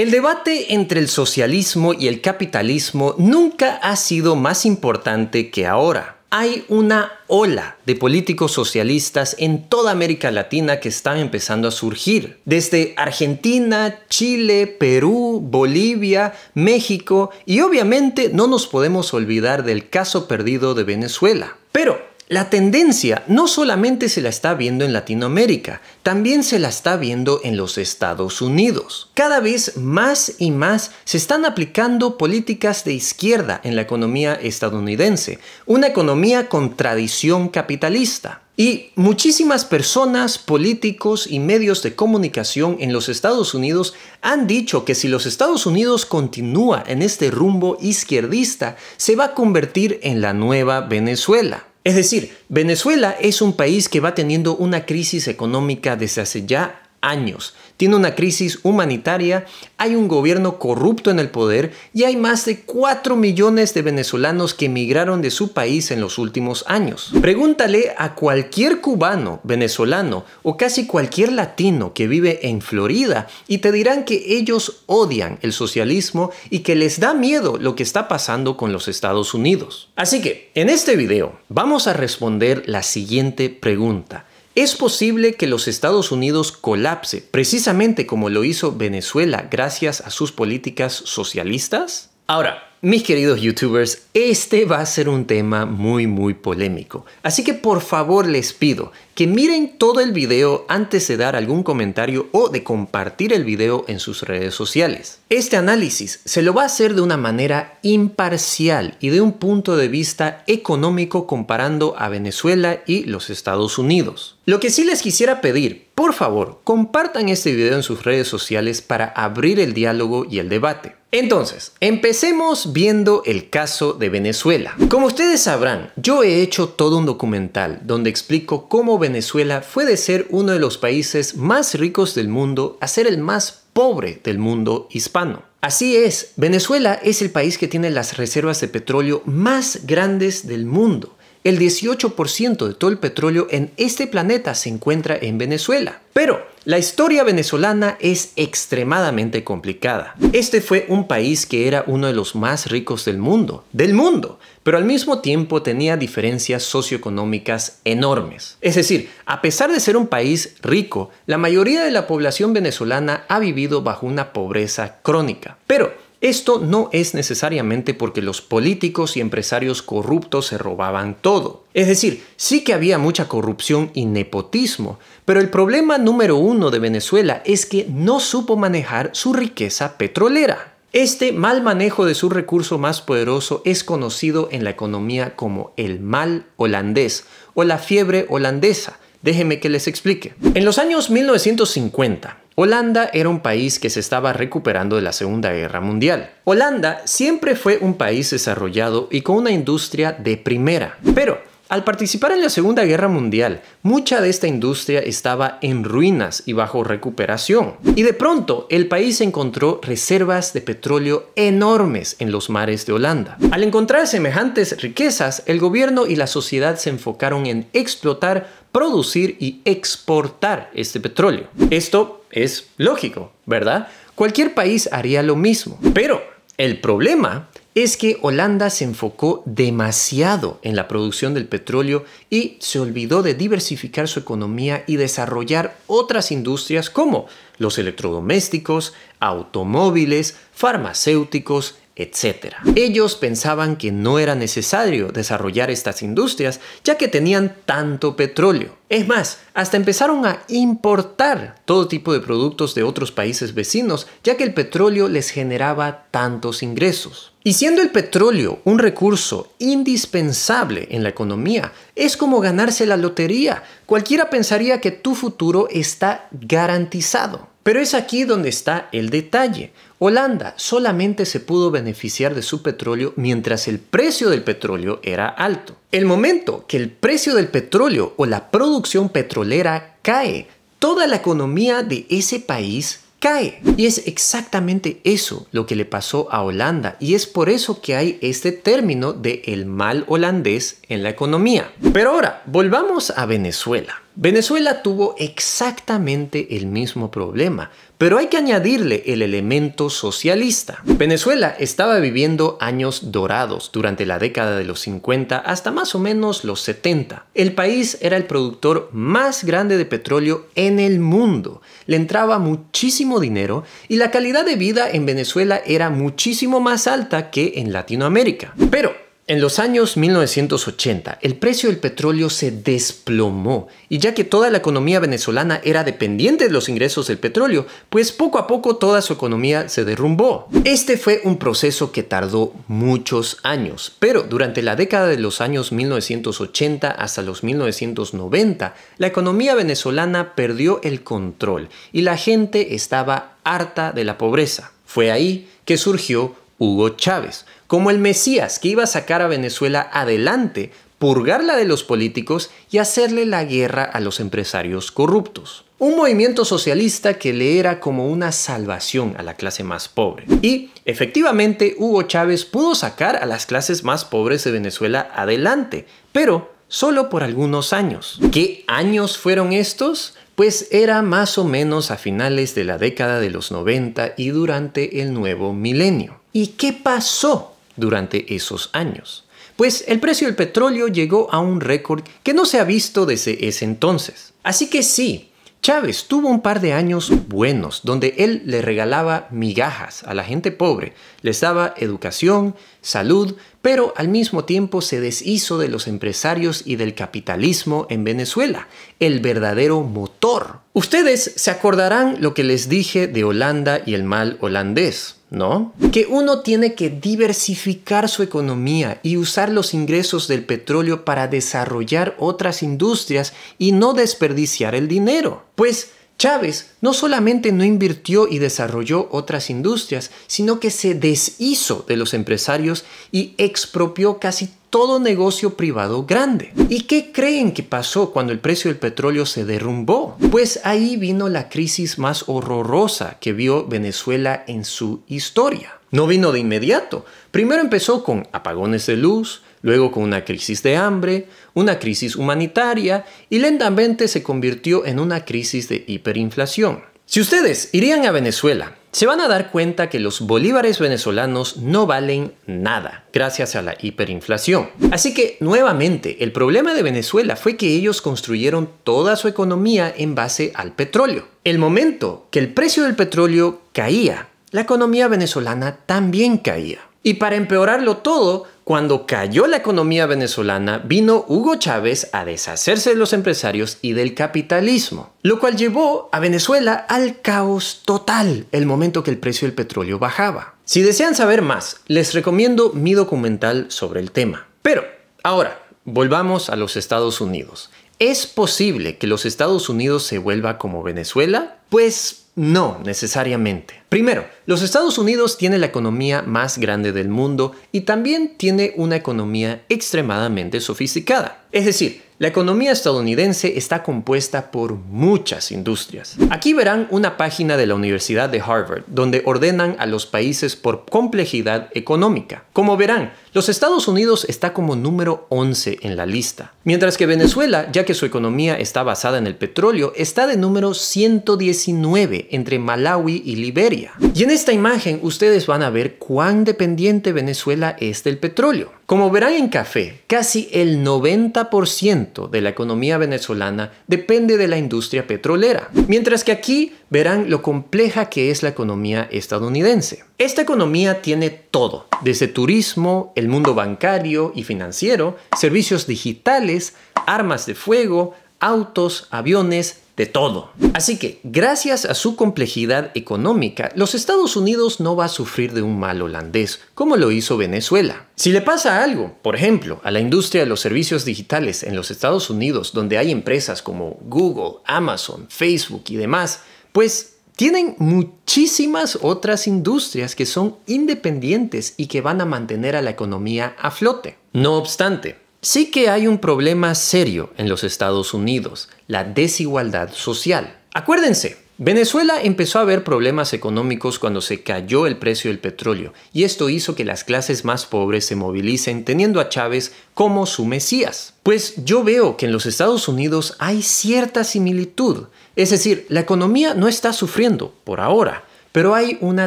El debate entre el socialismo y el capitalismo nunca ha sido más importante que ahora. Hay una ola de políticos socialistas en toda América Latina que están empezando a surgir. Desde Argentina, Chile, Perú, Bolivia, México y obviamente no nos podemos olvidar del caso perdido de Venezuela. Pero la tendencia no solamente se la está viendo en Latinoamérica, también se la está viendo en los Estados Unidos. Cada vez más y más se están aplicando políticas de izquierda en la economía estadounidense, una economía con tradición capitalista. Y muchísimas personas, políticos y medios de comunicación en los Estados Unidos han dicho que si los Estados Unidos continúa en este rumbo izquierdista, se va a convertir en la nueva Venezuela. Es decir, Venezuela es un país que va teniendo una crisis económica desde hace ya años tiene una crisis humanitaria, hay un gobierno corrupto en el poder y hay más de 4 millones de venezolanos que emigraron de su país en los últimos años. Pregúntale a cualquier cubano, venezolano o casi cualquier latino que vive en Florida y te dirán que ellos odian el socialismo y que les da miedo lo que está pasando con los Estados Unidos. Así que, en este video, vamos a responder la siguiente pregunta. Es posible que los Estados Unidos colapse, precisamente como lo hizo Venezuela gracias a sus políticas socialistas. Ahora, mis queridos youtubers, este va a ser un tema muy muy polémico, así que por favor les pido que miren todo el video antes de dar algún comentario o de compartir el video en sus redes sociales. Este análisis se lo va a hacer de una manera imparcial y de un punto de vista económico comparando a Venezuela y los Estados Unidos. Lo que sí les quisiera pedir, por favor, compartan este video en sus redes sociales para abrir el diálogo y el debate. Entonces, empecemos viendo el caso de Venezuela. Como ustedes sabrán, yo he hecho todo un documental donde explico cómo Venezuela fue de ser uno de los países más ricos del mundo a ser el más pobre del mundo hispano. Así es, Venezuela es el país que tiene las reservas de petróleo más grandes del mundo. El 18% de todo el petróleo en este planeta se encuentra en Venezuela. Pero la historia venezolana es extremadamente complicada. Este fue un país que era uno de los más ricos del mundo, del mundo, pero al mismo tiempo tenía diferencias socioeconómicas enormes. Es decir, a pesar de ser un país rico, la mayoría de la población venezolana ha vivido bajo una pobreza crónica. Pero esto no es necesariamente porque los políticos y empresarios corruptos se robaban todo. Es decir, sí que había mucha corrupción y nepotismo, pero el problema número uno de Venezuela es que no supo manejar su riqueza petrolera. Este mal manejo de su recurso más poderoso es conocido en la economía como el mal holandés o la fiebre holandesa. Déjenme que les explique. En los años 1950, Holanda era un país que se estaba recuperando de la Segunda Guerra Mundial. Holanda siempre fue un país desarrollado y con una industria de primera, pero al participar en la Segunda Guerra Mundial, mucha de esta industria estaba en ruinas y bajo recuperación. Y de pronto, el país encontró reservas de petróleo enormes en los mares de Holanda. Al encontrar semejantes riquezas, el gobierno y la sociedad se enfocaron en explotar, producir y exportar este petróleo. Esto es lógico, ¿verdad? Cualquier país haría lo mismo. Pero el problema es que Holanda se enfocó demasiado en la producción del petróleo y se olvidó de diversificar su economía y desarrollar otras industrias como los electrodomésticos, automóviles, farmacéuticos, etcétera. Ellos pensaban que no era necesario desarrollar estas industrias ya que tenían tanto petróleo. Es más, hasta empezaron a importar todo tipo de productos de otros países vecinos ya que el petróleo les generaba tantos ingresos. Y siendo el petróleo un recurso indispensable en la economía, es como ganarse la lotería. Cualquiera pensaría que tu futuro está garantizado. Pero es aquí donde está el detalle. Holanda solamente se pudo beneficiar de su petróleo mientras el precio del petróleo era alto. El momento que el precio del petróleo o la producción petrolera cae, toda la economía de ese país cae. Y es exactamente eso lo que le pasó a Holanda y es por eso que hay este término de el mal holandés en la economía. Pero ahora, volvamos a Venezuela. Venezuela tuvo exactamente el mismo problema, pero hay que añadirle el elemento socialista. Venezuela estaba viviendo años dorados durante la década de los 50 hasta más o menos los 70. El país era el productor más grande de petróleo en el mundo, le entraba muchísimo dinero y la calidad de vida en Venezuela era muchísimo más alta que en Latinoamérica. Pero en los años 1980, el precio del petróleo se desplomó, y ya que toda la economía venezolana era dependiente de los ingresos del petróleo, pues poco a poco toda su economía se derrumbó. Este fue un proceso que tardó muchos años, pero durante la década de los años 1980 hasta los 1990, la economía venezolana perdió el control y la gente estaba harta de la pobreza. Fue ahí que surgió Hugo Chávez, como el Mesías que iba a sacar a Venezuela adelante, purgarla de los políticos y hacerle la guerra a los empresarios corruptos. Un movimiento socialista que le era como una salvación a la clase más pobre. Y efectivamente Hugo Chávez pudo sacar a las clases más pobres de Venezuela adelante, pero solo por algunos años. ¿Qué años fueron estos? pues era más o menos a finales de la década de los 90 y durante el nuevo milenio. ¿Y qué pasó durante esos años. Pues el precio del petróleo llegó a un récord que no se ha visto desde ese entonces. Así que sí, Chávez tuvo un par de años buenos, donde él le regalaba migajas a la gente pobre, les daba educación, salud, pero al mismo tiempo se deshizo de los empresarios y del capitalismo en Venezuela, el verdadero motor. Ustedes se acordarán lo que les dije de Holanda y el mal holandés. ¿no? Que uno tiene que diversificar su economía y usar los ingresos del petróleo para desarrollar otras industrias y no desperdiciar el dinero. Pues Chávez no solamente no invirtió y desarrolló otras industrias, sino que se deshizo de los empresarios y expropió casi todo negocio privado grande. ¿Y qué creen que pasó cuando el precio del petróleo se derrumbó? Pues ahí vino la crisis más horrorosa que vio Venezuela en su historia. No vino de inmediato. Primero empezó con apagones de luz, luego con una crisis de hambre, una crisis humanitaria y lentamente se convirtió en una crisis de hiperinflación. Si ustedes irían a Venezuela se van a dar cuenta que los bolívares venezolanos no valen nada gracias a la hiperinflación. Así que nuevamente, el problema de Venezuela fue que ellos construyeron toda su economía en base al petróleo. El momento que el precio del petróleo caía, la economía venezolana también caía. Y para empeorarlo todo, cuando cayó la economía venezolana, vino Hugo Chávez a deshacerse de los empresarios y del capitalismo, lo cual llevó a Venezuela al caos total el momento que el precio del petróleo bajaba. Si desean saber más, les recomiendo mi documental sobre el tema. Pero, ahora, volvamos a los Estados Unidos. ¿Es posible que los Estados Unidos se vuelva como Venezuela? Pues no, necesariamente. Primero, los Estados Unidos tiene la economía más grande del mundo y también tiene una economía extremadamente sofisticada. Es decir, la economía estadounidense está compuesta por muchas industrias. Aquí verán una página de la Universidad de Harvard, donde ordenan a los países por complejidad económica. Como verán, los Estados Unidos está como número 11 en la lista, mientras que Venezuela, ya que su economía está basada en el petróleo, está de número 119 entre Malawi y Liberia. Y en esta imagen ustedes van a ver cuán dependiente Venezuela es del petróleo. Como verán en café, casi el 90% de la economía venezolana depende de la industria petrolera, mientras que aquí verán lo compleja que es la economía estadounidense. Esta economía tiene todo, desde turismo, el mundo bancario y financiero, servicios digitales, armas de fuego, autos, aviones, de todo. Así que, gracias a su complejidad económica, los Estados Unidos no va a sufrir de un mal holandés, como lo hizo Venezuela. Si le pasa algo, por ejemplo, a la industria de los servicios digitales en los Estados Unidos, donde hay empresas como Google, Amazon, Facebook y demás, pues tienen muchísimas otras industrias que son independientes y que van a mantener a la economía a flote. No obstante, sí que hay un problema serio en los Estados Unidos, la desigualdad social. Acuérdense, Venezuela empezó a ver problemas económicos cuando se cayó el precio del petróleo, y esto hizo que las clases más pobres se movilicen teniendo a Chávez como su Mesías. Pues yo veo que en los Estados Unidos hay cierta similitud. Es decir, la economía no está sufriendo por ahora, pero hay una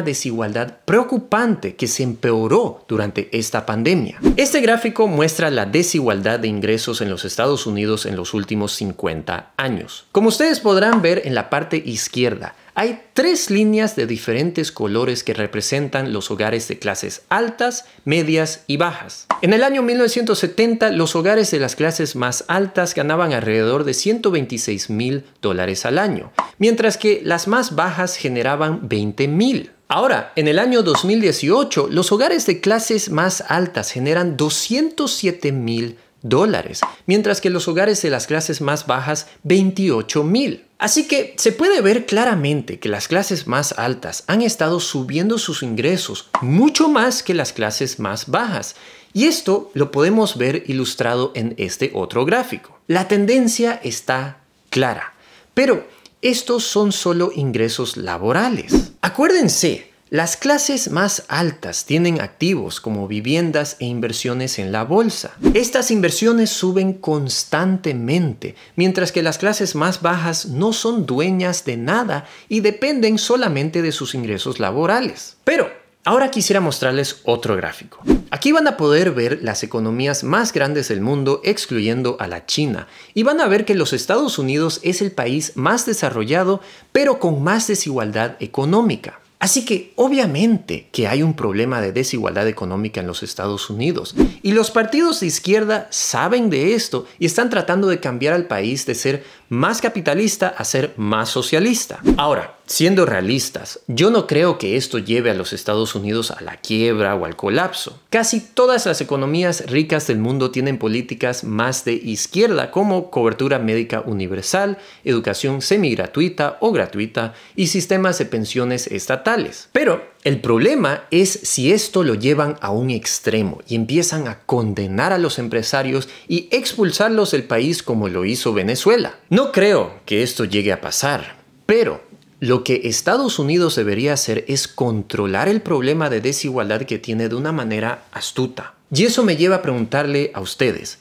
desigualdad preocupante que se empeoró durante esta pandemia. Este gráfico muestra la desigualdad de ingresos en los Estados Unidos en los últimos 50 años. Como ustedes podrán ver en la parte izquierda, hay tres líneas de diferentes colores que representan los hogares de clases altas, medias y bajas. En el año 1970, los hogares de las clases más altas ganaban alrededor de 126 mil dólares al año, mientras que las más bajas generaban 20 mil. Ahora, en el año 2018, los hogares de clases más altas generan 207 mil dólares, mientras que los hogares de las clases más bajas 28 mil. Así que se puede ver claramente que las clases más altas han estado subiendo sus ingresos mucho más que las clases más bajas. Y esto lo podemos ver ilustrado en este otro gráfico. La tendencia está clara, pero estos son solo ingresos laborales. Acuérdense, las clases más altas tienen activos como viviendas e inversiones en la bolsa. Estas inversiones suben constantemente, mientras que las clases más bajas no son dueñas de nada y dependen solamente de sus ingresos laborales. Pero ahora quisiera mostrarles otro gráfico. Aquí van a poder ver las economías más grandes del mundo excluyendo a la China y van a ver que los Estados Unidos es el país más desarrollado pero con más desigualdad económica. Así que obviamente que hay un problema de desigualdad económica en los Estados Unidos y los partidos de izquierda saben de esto y están tratando de cambiar al país de ser más capitalista a ser más socialista. Ahora, siendo realistas, yo no creo que esto lleve a los Estados Unidos a la quiebra o al colapso. Casi todas las economías ricas del mundo tienen políticas más de izquierda como cobertura médica universal, educación semigratuita o gratuita y sistemas de pensiones estatales pero el problema es si esto lo llevan a un extremo y empiezan a condenar a los empresarios y expulsarlos del país como lo hizo Venezuela. No creo que esto llegue a pasar, pero lo que Estados Unidos debería hacer es controlar el problema de desigualdad que tiene de una manera astuta. Y eso me lleva a preguntarle a ustedes,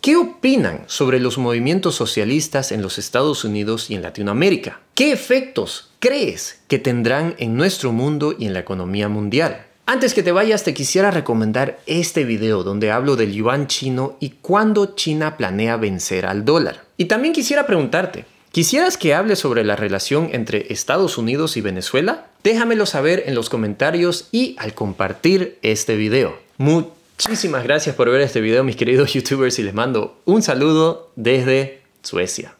¿Qué opinan sobre los movimientos socialistas en los Estados Unidos y en Latinoamérica? ¿Qué efectos crees que tendrán en nuestro mundo y en la economía mundial. Antes que te vayas te quisiera recomendar este video donde hablo del yuan chino y cuándo China planea vencer al dólar. Y también quisiera preguntarte, ¿quisieras que hable sobre la relación entre Estados Unidos y Venezuela? Déjamelo saber en los comentarios y al compartir este video. Muchísimas gracias por ver este video mis queridos youtubers y les mando un saludo desde Suecia.